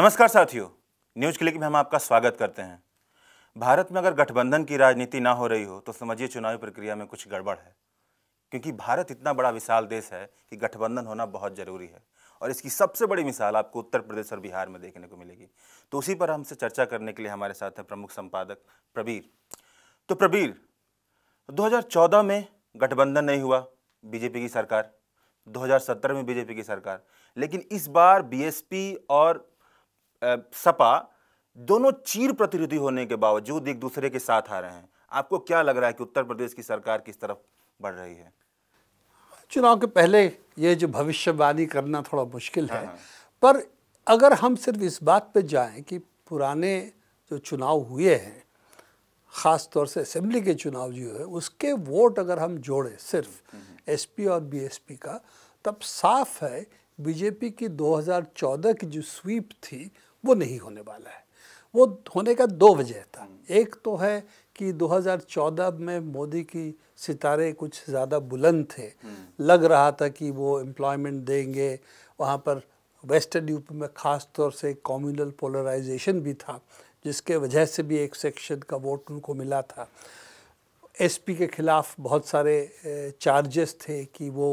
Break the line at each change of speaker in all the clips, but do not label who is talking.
नमस्कार साथियों news click में हम आपका स्वागत करते हैं भारत में अगर गठबंधन की राजनीति ना हो रही हो तो समझिए चुनावी प्रक्रिया में कुछ गड़बड़ है क्योंकि भारत इतना बड़ा विशाल देश है कि गठबंधन होना बहुत ज़रूरी है और इसकी सबसे बड़ी मिसाल आपको उत्तर प्रदेश और बिहार में देखने को मिलेगी तो उसी पर हमसे चर्चा करने के लिए हमारे साथ हैं प्रमुख संपादक प्रबीर तो प्रबीर 2014 में गठबंधन नहीं हुआ बीजेपी की सरकार 2017 में बीजेपी की सरकार लेकिन इस बार बीएसपी और सपा दोनों चीर प्रतिरोधी होने के बावजूद एक दूसरे के साथ आ रहे हैं आपको क्या लग रहा है कि उत्तर प्रदेश की सरकार किस तरफ बढ़ रही है
चुनाव के पहले ये जो भविष्यवाणी करना थोड़ा मुश्किल है हाँ, हाँ। पर अगर हम सिर्फ इस बात पे जाएं कि पुराने जो चुनाव हुए हैं ख़ास तौर से असेंबली के चुनाव जो है उसके वोट अगर हम जोड़ें सिर्फ एसपी और बीएसपी का तब साफ है बीजेपी की 2014 की जो स्वीप थी वो नहीं होने वाला है वो होने का दो वजह था एक तो है कि 2014 में मोदी की सितारे कुछ ज़्यादा बुलंद थे लग रहा था कि वो एम्प्लॉयमेंट देंगे वहाँ पर वेस्टर्न यूपी में ख़ास तौर से कॉम्यूनल पोलराइजेशन भी था जिसके वजह से भी एक सेक्शन का वोट उनको मिला था एसपी के ख़िलाफ़ बहुत सारे चार्जेस थे कि वो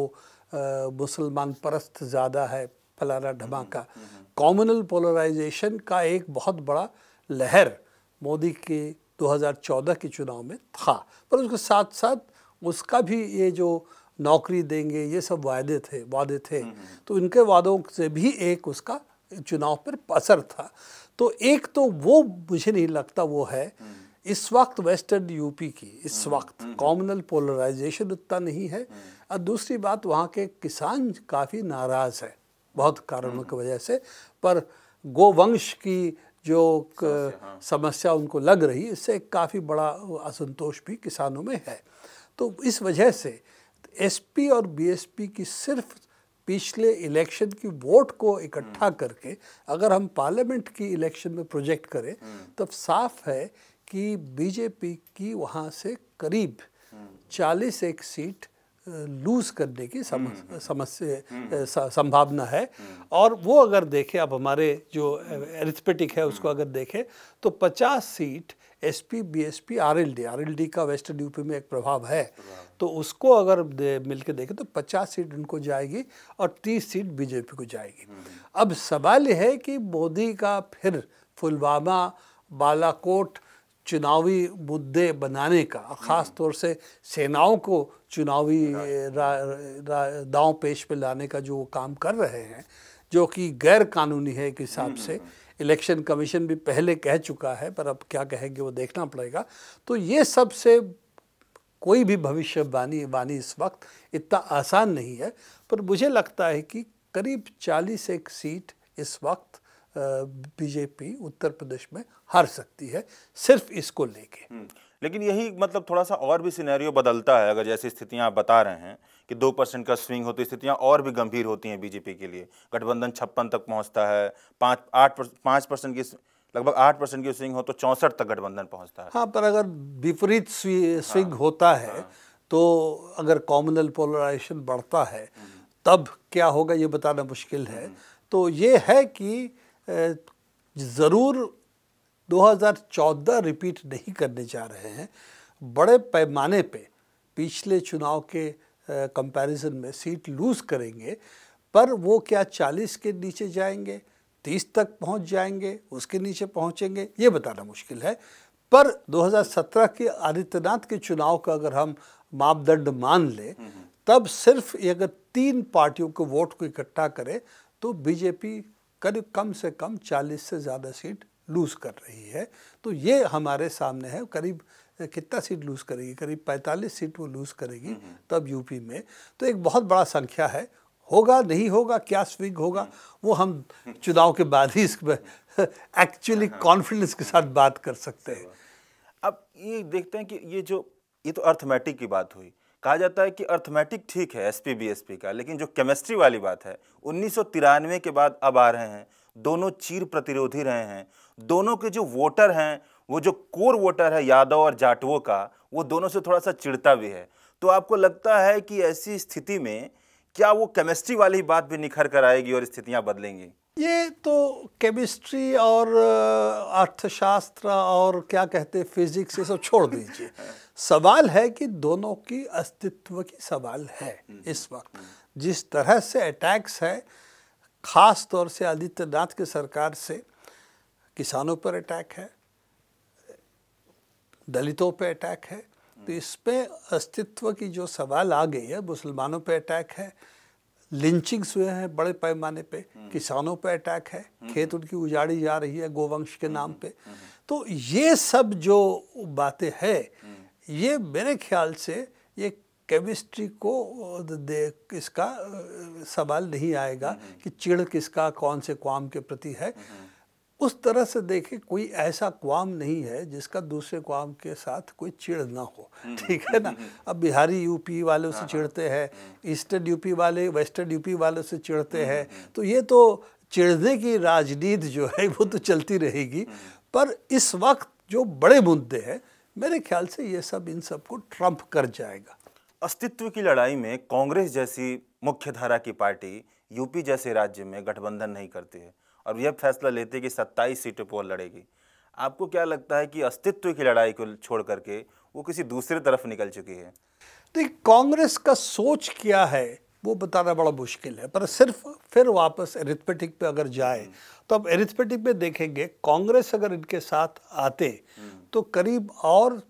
मुसलमान परस्त ज़्यादा है फलाना ढमाका हम्म, हम्म, हम्म, कॉमनल पोलराइजेशन का एक बहुत बड़ा लहर मोदी के 2014 के चुनाव में था पर उसके साथ साथ उसका भी ये जो नौकरी देंगे ये सब वायदे थे वादे थे तो इनके वादों से भी एक उसका चुनाव पर असर था तो एक तो वो मुझे नहीं लगता वो है इस वक्त वेस्टर्न यूपी की इस वक्त कॉमनल पोलराइजेशन उतना नहीं है और दूसरी बात वहाँ के किसान काफ़ी नाराज़ है बहुत कारणों हम्म। की वजह से पर गोवंश की जो हाँ। समस्या उनको लग रही इससे काफ़ी बड़ा असंतोष भी किसानों में है तो इस वजह से एसपी और बीएसपी की सिर्फ पिछले इलेक्शन की वोट को इकट्ठा हम्म। करके अगर हम पार्लियामेंट की इलेक्शन में प्रोजेक्ट करें हम्म। तब साफ है कि बीजेपी की वहाँ से करीब चालीस एक सीट लूज करने की हम्म, हम्म। समस्या हम्म। संभावना है और वो अगर देखें अब हमारे जो एरिथमेटिक है उसको अगर देखें तो 50 seat S P B S P R L D R L D का वेस्टर्न यूपी में एक प्रभाव है तो उसको अगर दे, मिलके देखें तो 50 सीट उनको जाएगी और 30 सीट बीजेपी को जाएगी अब सवाल है कि मोदी का फिर पुलवामा बालाकोट चुनावी मुद्दे बनाने का और ख़ास तौर से सेनाओं को चुनावी दाव पेश पे लाने का जो वो काम कर रहे हैं जो कि गैर कानूनी है एक हिसाब से हम्म, हम्म। इलेक्शन कमीशन भी पहले कह चुका है पर अब क्या कहेंगे वो देखना पड़ेगा तो ये सबसे कोई भी भविष्यवाणी वाणी इस वक्त इतना आसान नहीं है पर मुझे लगता है कि करीब चालीस एक सीट इस वक्त बीजेपी उत्तर प्रदेश में हार सकती है सिर्फ इसको लेके हम्म,
लेकिन यही मतलब थोड़ा सा और भी सिनेरियो बदलता है अगर जैसी स्थितियां आप बता रहे हैं कि दो परसेंट का स्विंग होती स्थितियां और भी गंभीर होती हैं बीजेपी के लिए गठबंधन छप्पन तक पहुंचता है पाँच आठ पाँच परसेंट की लगभग आठ परसेंट की स्विंग हो तो चौंसठ तक गठबंधन पहुंचता
है हाँ पर अगर विपरीत हाँ। स्विंग हाँ, होता है हाँ, तो अगर कॉमनल पोलराइजेशन बढ़ता है हम्म। तब क्या होगा ये बताना मुश्किल है हम्म। तो ये है कि ज़रूर 2014 रिपीट नहीं करने जा रहे हैं बड़े पैमाने पे पिछले चुनाव के कंपैरिजन में सीट लूज़ करेंगे पर वो क्या 40 के नीचे जाएंगे 30 तक पहुंच जाएंगे उसके नीचे पहुंचेंगे ये बताना मुश्किल है पर 2017 के आदित्यनाथ के चुनाव का अगर हम मापदंड मान लें हम्म, हम्म। तब सिर्फ अगर तीन पार्टियों के वोट को इकट्ठा करें तो बीजेपी करीब कम से कम 40 से ज़्यादा सीट लूज़ कर रही है तो ये हमारे सामने है करीब कितना सीट लूज़ करेगी करीब 45 सीट वो लूज़ करेगी हम्म, हम्म। तब यूपी में तो एक बहुत बड़ा संख्या है होगा नहीं होगा क्या स्विंग होगा हम्म। वो हम चुनाव के बाद ही इस एक्चुअली कॉन्फिडेंस के साथ बात कर सकते हैं अब
ये देखते हैं कि ये जो ये तो अर्थमेटिक की बात हुई कहा जाता है कि अर्थमेटिक ठीक है एस पी का लेकिन जो केमिस्ट्री वाली बात है उन्नीस के बाद अब आ रहे हैं दोनों चीर प्रतिरोधी रहे हैं दोनों के जो वोटर हैं वो जो कोर वोटर है यादव और जाटवों का वो दोनों से थोड़ा सा चिड़ता भी है तो आपको लगता है कि ऐसी स्थिति में क्या वो केमिस्ट्री वाली बात भी निखर कर आएगी और स्थितियाँ बदलेंगी
ये तो केमिस्ट्री और अर्थशास्त्र और क्या कहते हैं फिजिक्स ये सब छोड़ दीजिए सवाल है कि दोनों की अस्तित्व की सवाल है हम्म। इस वक्त जिस तरह से अटैक्स है ख़ास तौर से आदित्यनाथ की सरकार से किसानों पर अटैक है दलितों पर अटैक है तो हम्म। इस अस्तित्व की जो सवाल आ गई है मुसलमानों पर अटैक है लिंचिंग्स हुए हैं बड़े पैमाने पे हम्म। किसानों पर अटैक है खेत उनकी उजाड़ी जा रही है गोवंश के नाम पे तो ये सब जो बातें हैं ये मेरे ख्याल से ये केमिस्ट्री को इसका सवाल नहीं आएगा हम्म, हम्म। कि चिड़ किसका कौन से क्वाम के प्रति है हम्म, उस तरह से देखें कोई ऐसा क्वाम नहीं है जिसका दूसरे क्वाम के साथ कोई चिड़ ना हो ठीक है ना अब बिहारी यूपी वालों से हाँ, हाँ। चिड़ते हैं ईस्टर्न यूपी वाले वेस्टर्न यूपी वालों से चिड़ते हैं तो ये तो चिड़ने की राजनीति जो है वो तो चलती रहेगी पर इस वक्त जो बड़े मुद्दे हैं मेरे ख्याल से ये सब इन सबको ट्रम्प कर जाएगा अस्तित्व की लड़ाई में कांग्रेस
जैसी मुख्य धारा की पार्टी यूपी जैसे राज्य में गठबंधन नहीं करती है और यह फैसला लेते कि सत्ताईस सीटों पर लड़ेगी आपको क्या लगता है कि अस्तित्व की लड़ाई को छोड़ करके वो किसी दूसरे तरफ निकल चुकी है
देखिए तो कांग्रेस का सोच क्या है वो बताना बड़ा मुश्किल है पर सिर्फ फिर वापस एरिथमेटिक पे अगर जाए तो अब एरिथमेटिक पे देखेंगे कांग्रेस अगर इनके साथ आते हम्म। तो करीब और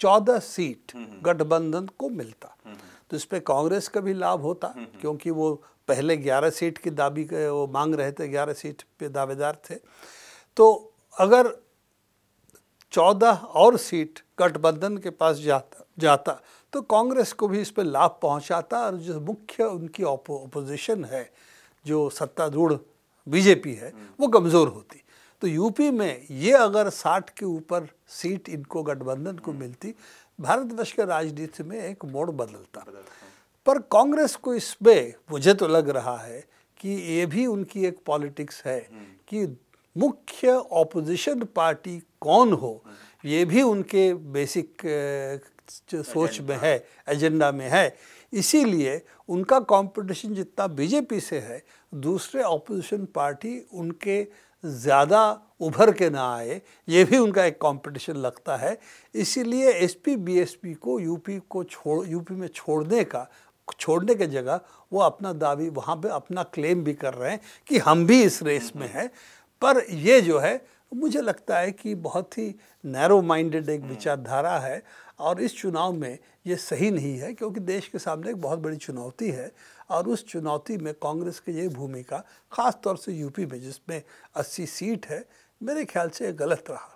चौदह सीट हम्म, हम्म। गठबंधन को मिलता हम्म, तो इस पर कांग्रेस का भी लाभ होता क्योंकि वो पहले ग्यारह सीट की दाबी के वो मांग रहे थे ग्यारह सीट पे दावेदार थे तो अगर चौदह और सीट गठबंधन के पास जाता जाता तो कांग्रेस को भी इस पर लाभ पहुंचाता और जो मुख्य उनकी ओपोजिशन है जो सत्तारूढ़ बीजेपी है वो कमज़ोर होती तो यूपी में ये अगर 60 के ऊपर सीट इनको गठबंधन को मिलती भारतवर्ष के राजनीति में एक मोड़ बदलता पर कांग्रेस को इसमें मुझे तो लग रहा है कि ये भी उनकी एक पॉलिटिक्स है कि मुख्य ऑपोजिशन पार्टी कौन हो ये भी उनके बेसिक जो सोच में है एजेंडा में है इसीलिए उनका कंपटीशन जितना बीजेपी से है दूसरे ऑपोजिशन पार्टी उनके ज़्यादा उभर के ना आए ये भी उनका एक कंपटीशन लगता है इसीलिए एसपी बीएसपी को यूपी को छोड़ यूपी में छोड़ने का छोड़ने के जगह वो अपना दावी वहाँ पे अपना क्लेम भी कर रहे हैं कि हम भी इस रेस में हैं पर ये जो है मुझे लगता है कि बहुत ही नैरो माइंडेड एक हम्म। विचारधारा है और इस चुनाव में ये सही नहीं है क्योंकि देश के सामने एक बहुत बड़ी चुनौती है और उस चुनौती में कांग्रेस की ये भूमिका खास तौर से यूपी में जिसमें 80 सीट है मेरे ख्याल से गलत रहा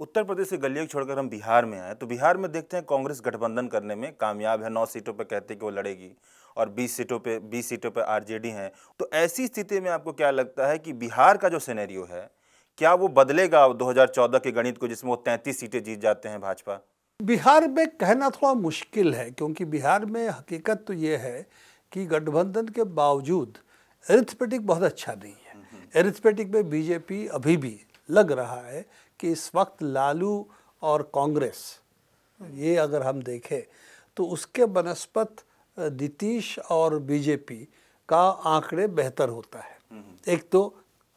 उत्तर प्रदेश से गलियां
छोड़कर हम बिहार में आए तो बिहार में देखते हैं कांग्रेस गठबंधन करने में कामयाब है नौ सीटों पर कहते कि वो लड़ेगी और 20 सीटों पे 20 सीटों पे आरजेडी हैं तो ऐसी स्थिति में आपको क्या लगता है कि बिहार का जो सिनेरियो है क्या वो बदलेगा 2014 के गणित को जिसमें वो तैंतीस सीटें जीत जाते हैं भाजपा
बिहार में कहना थोड़ा मुश्किल है क्योंकि बिहार में हकीकत तो ये है कि गठबंधन के बावजूद एरिथमेटिक बहुत अच्छा नहीं है एरिथमेटिक में बीजेपी अभी भी लग रहा है कि इस वक्त लालू और कांग्रेस ये अगर हम देखें तो उसके बनस्पत नीतीश और बीजेपी का आंकड़े बेहतर होता है हम्म। एक तो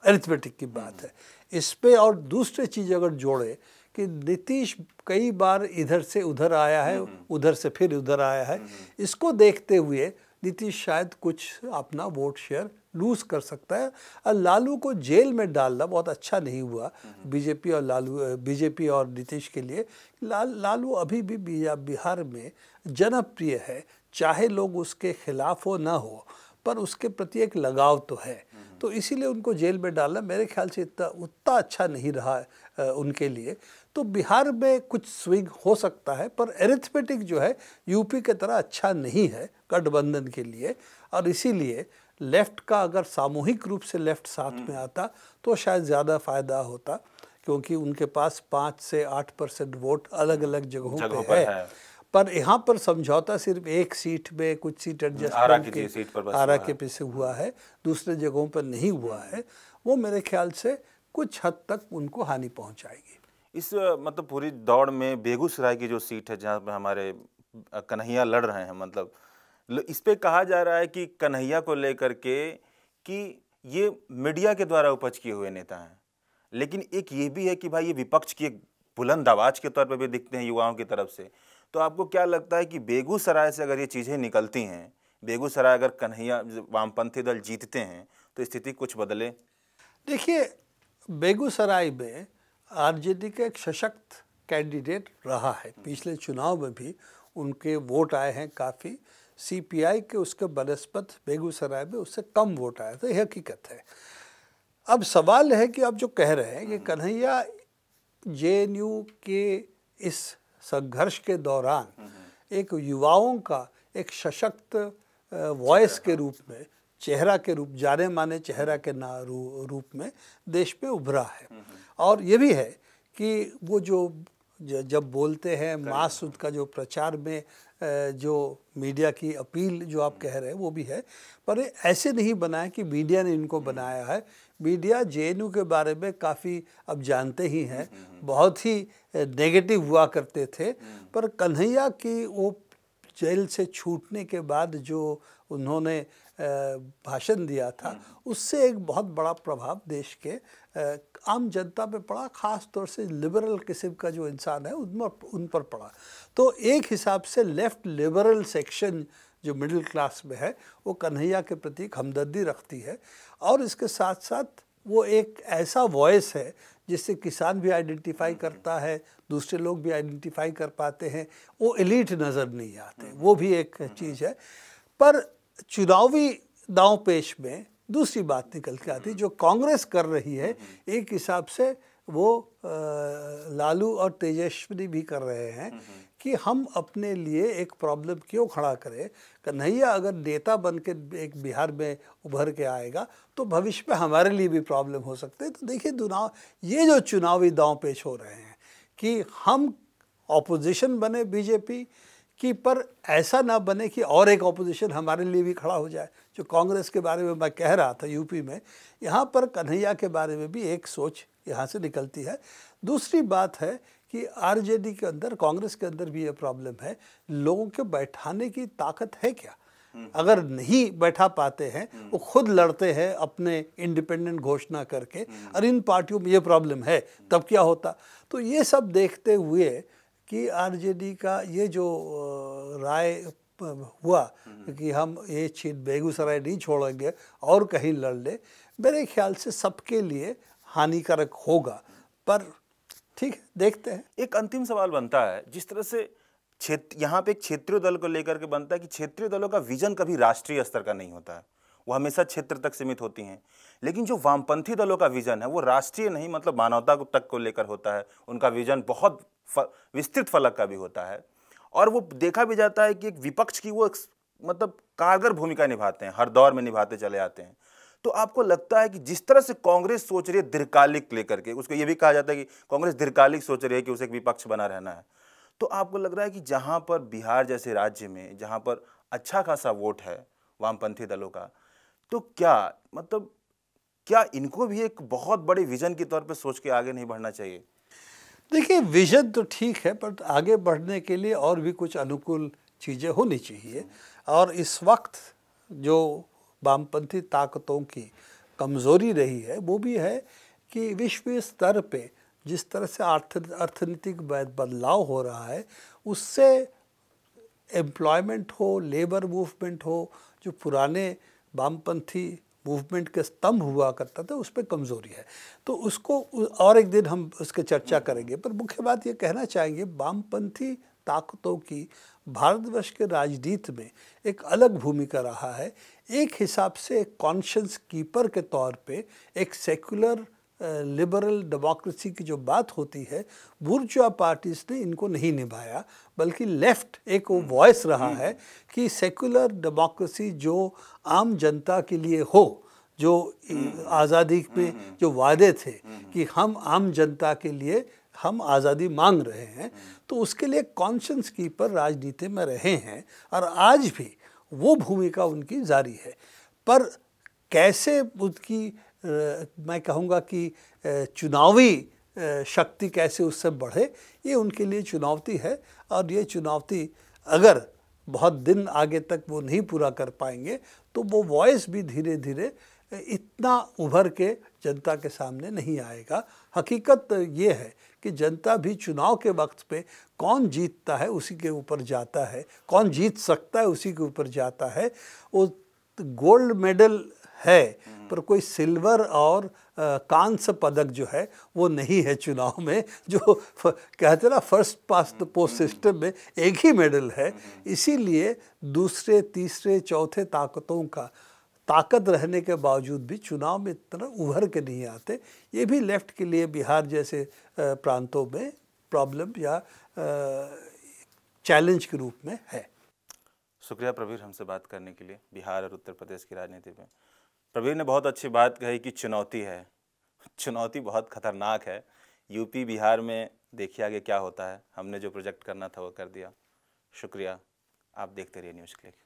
एरिथमेटिक की बात है इस पर और दूसरी चीज़ अगर जोड़े कि नीतीश कई बार इधर से उधर आया है हम्म, हम्म। उधर से फिर उधर आया है हम्म, इसको देखते हुए नीतीश शायद कुछ अपना वोट शेयर लूज कर सकता है और लालू को जेल में डालना बहुत अच्छा नहीं हुआ बीजेपी और लालू बीजेपी और नीतीश के लिए लाल लालू अभी भी बिहार में जनप्रिय है चाहे लोग उसके खिलाफ हो ना हो पर उसके प्रति एक लगाव तो है तो इसीलिए उनको जेल में डालना मेरे ख्याल से इतना उतना अच्छा नहीं रहा उनके लिए तो बिहार में कुछ स्विंग हो सकता है पर एरिथमेटिक जो है यूपी के तरह अच्छा नहीं है गठबंधन के लिए और इसीलिए लेफ़्ट का अगर सामूहिक रूप से लेफ़्ट साथ में हम्म। आता तो शायद ज़्यादा फ़ायदा होता क्योंकि उनके पास पाँच से आठ परसेंट वोट अलग अलग जगहों पर है, है। पर यहाँ पर समझौता सिर्फ एक सीट में कुछ सीट आरा के सीट पर आरा के पीछे हुआ है दूसरे जगहों पर नहीं हुआ है वो मेरे ख्याल से कुछ हद तक उनको हानि पहुँचाएगी
इस मतलब पूरी दौड़ में बेगूसराय की जो सीट है जहाँ पर हमारे कन्हैया लड़ रहे हैं मतलब इस पर कहा जा रहा है कि कन्हैया को लेकर के कि ये मीडिया के द्वारा उपज किए हुए नेता हैं लेकिन एक ये भी है कि भाई ये विपक्ष की एक बुलंद आवाज के तौर पर भी दिखते हैं युवाओं की तरफ से तो आपको क्या लगता है कि बेगूसराय से अगर ये चीज़ें निकलती हैं बेगूसराय अगर कन्हैया वामपंथी दल जीतते हैं तो स्थिति कुछ बदले
देखिए बेगूसराय में आरजेडी का एक सशक्त कैंडिडेट रहा है पिछले चुनाव में भी उनके वोट आए हैं काफ़ी सीपीआई के उसके बनस्पत बेगूसराय में उससे कम वोट आया था यह हकीकत है अब सवाल है कि आप जो कह रहे हैं कि कन्हैया जे के इस संघर्ष के दौरान एक युवाओं का एक सशक्त वॉयस के रूप में चेहरा के रूप जाने माने चेहरा के ना रू, रूप में देश पे उभरा है और ये भी है कि वो जो जब बोलते हैं मास का जो प्रचार में जो मीडिया की अपील जो आप कह रहे हैं वो भी है पर ऐसे नहीं बनाए कि मीडिया ने इनको हम्म। बनाया है मीडिया जे के बारे में काफ़ी अब जानते ही हैं बहुत ही नेगेटिव हुआ करते थे पर कन्हैया की वो जेल से छूटने के बाद जो उन्होंने भाषण दिया था उससे एक बहुत बड़ा प्रभाव देश के आम जनता पे पड़ा ख़ास तौर से लिबरल किस्म का जो इंसान है उन पर उन पर पड़ा तो एक हिसाब से लेफ़्ट लिबरल सेक्शन जो मिडिल क्लास में है वो कन्हैया के प्रति हमदर्दी रखती है और इसके साथ साथ वो एक ऐसा वॉइस है जिससे किसान भी आइडेंटिफाई हम्म। करता है दूसरे लोग भी आइडेंटिफाई कर पाते हैं वो एलिट नज़र नहीं आते वो भी एक हम्म। चीज़ है पर चुनावी दाव पेश में दूसरी बात निकल के आती हम्म। जो कांग्रेस कर रही है एक हिसाब से वो लालू और तेजस्वी भी कर रहे हैं कि हम अपने लिए एक प्रॉब्लम क्यों खड़ा करें कन्हैया अगर नेता बन के एक बिहार में उभर के आएगा तो भविष्य में हमारे लिए भी प्रॉब्लम हो सकते हैं तो देखिए चुनाव ये जो चुनावी दांव पेश हो रहे हैं कि हम ऑपोजिशन बने बीजेपी कि पर ऐसा ना बने कि और एक ऑपोजिशन हमारे लिए भी खड़ा हो जाए जो कांग्रेस के बारे में मैं कह रहा था यूपी में यहाँ पर कन्हैया के बारे में भी एक सोच यहाँ से निकलती है दूसरी बात है कि आरजेडी के अंदर कांग्रेस के अंदर भी ये प्रॉब्लम है लोगों के बैठाने की ताकत है क्या हम्म। अगर नहीं बैठा पाते हैं हम्म। वो खुद लड़ते हैं अपने इंडिपेंडेंट घोषणा करके हम्म। और इन पार्टियों में ये प्रॉब्लम है तब क्या होता तो ये सब देखते हुए कि आरजेडी का ये जो राय हुआ कि हम ये छीट बेगूसराय नहीं छोड़ेंगे और कहीं लड़ ले मेरे ख्याल से सबके लिए हानिकारक होगा पर ठीक है देखते हैं एक अंतिम
सवाल बनता है जिस तरह से क्षेत्र यहाँ पे क्षेत्रीय दल को लेकर के बनता है कि क्षेत्रीय दलों का विजन कभी राष्ट्रीय स्तर का नहीं होता है वो हमेशा क्षेत्र तक सीमित होती हैं लेकिन जो वामपंथी दलों का विजन है वो राष्ट्रीय नहीं मतलब मानवता तक को लेकर होता है उनका विजन बहुत विस्तृत फलक का भी होता है और वो देखा भी जाता है कि एक विपक्ष की वो मतलब कारगर भूमिका निभाते हैं हर दौर में निभाते चले आते हैं तो आपको लगता है कि जिस तरह से कांग्रेस सोच रही है दीर्घकालिक लेकर के उसको ये भी कहा जाता है कि कांग्रेस दीर्घकालिक सोच रही है कि उसे एक विपक्ष बना रहना है तो आपको लग रहा है कि जहाँ पर बिहार जैसे राज्य में जहाँ पर अच्छा खासा वोट है वामपंथी दलों का तो क्या मतलब क्या इनको भी एक बहुत बड़े विजन के तौर पर सोच के आगे नहीं बढ़ना चाहिए
देखिए विजन तो ठीक है पर आगे बढ़ने के लिए और भी कुछ अनुकूल चीज़ें होनी चाहिए और इस वक्त जो वामपंथी ताकतों की कमज़ोरी रही है वो भी है कि विश्व स्तर पे जिस तरह से अर्थ अर्थनीतिक बदलाव हो रहा है उससे एम्प्लॉयमेंट हो लेबर मूवमेंट हो जो पुराने वामपंथी मूवमेंट के स्तंभ हुआ करता था उस पर कमज़ोरी है तो उसको और एक दिन हम उसके चर्चा करेंगे पर मुख्य बात ये कहना चाहेंगे वामपंथी ताकतों की भारतवर्ष के राजनीति में एक अलग भूमिका रहा है एक हिसाब से एक कॉन्शंस कीपर के तौर पे एक सेकुलर लिबरल डेमोक्रेसी की जो बात होती है बुर्जुआ पार्टीज ने इनको नहीं निभाया बल्कि लेफ्ट एक वो वॉइस हम्म। रहा हम्म। है कि सेकुलर डेमोक्रेसी जो आम जनता के लिए हो जो हम्म। आज़ादी में जो वादे थे कि हम आम जनता के लिए हम आज़ादी मांग रहे हैं तो उसके लिए कॉन्शंस कीपर राजनीति में रहे हैं और आज भी वो भूमिका उनकी जारी है पर कैसे उनकी मैं कहूँगा कि चुनावी शक्ति कैसे उससे बढ़े ये उनके लिए चुनौती है और ये चुनौती अगर बहुत दिन आगे तक वो नहीं पूरा कर पाएंगे तो वो वॉइस भी धीरे धीरे इतना उभर के जनता के सामने नहीं आएगा हकीकत ये है कि जनता भी चुनाव के वक्त पे कौन जीतता है उसी के ऊपर जाता है कौन जीत सकता है उसी के ऊपर जाता है वो गोल्ड मेडल है पर कोई सिल्वर और कांस्य पदक जो है वो नहीं है चुनाव में जो कहते ना first past the post system में एक ही मेडल है इसीलिए दूसरे तीसरे चौथे ताकतों का ताकत रहने के बावजूद भी चुनाव में इतना उभर के नहीं आते ये भी लेफ्ट के लिए बिहार जैसे प्रांतों में प्रॉब्लम या चैलेंज के रूप में है
शुक्रिया प्रवीर हमसे बात करने के लिए बिहार और उत्तर प्रदेश की राजनीति में प्रवीर ने बहुत अच्छी बात कही कि चुनौती है चुनौती बहुत खतरनाक है यूपी बिहार में देखिए आगे क्या होता है हमने जो प्रोजेक्ट करना था वो कर दिया शुक्रिया आप देखते रहिए न्यूज़ क्लिक